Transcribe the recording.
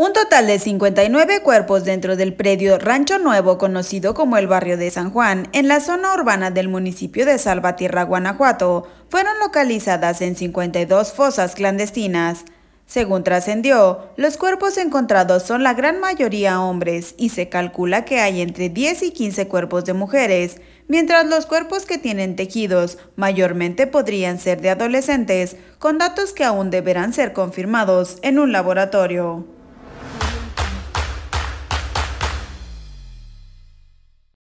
Un total de 59 cuerpos dentro del predio Rancho Nuevo, conocido como el barrio de San Juan, en la zona urbana del municipio de Salvatierra, Guanajuato, fueron localizadas en 52 fosas clandestinas. Según trascendió, los cuerpos encontrados son la gran mayoría hombres y se calcula que hay entre 10 y 15 cuerpos de mujeres, mientras los cuerpos que tienen tejidos mayormente podrían ser de adolescentes, con datos que aún deberán ser confirmados en un laboratorio.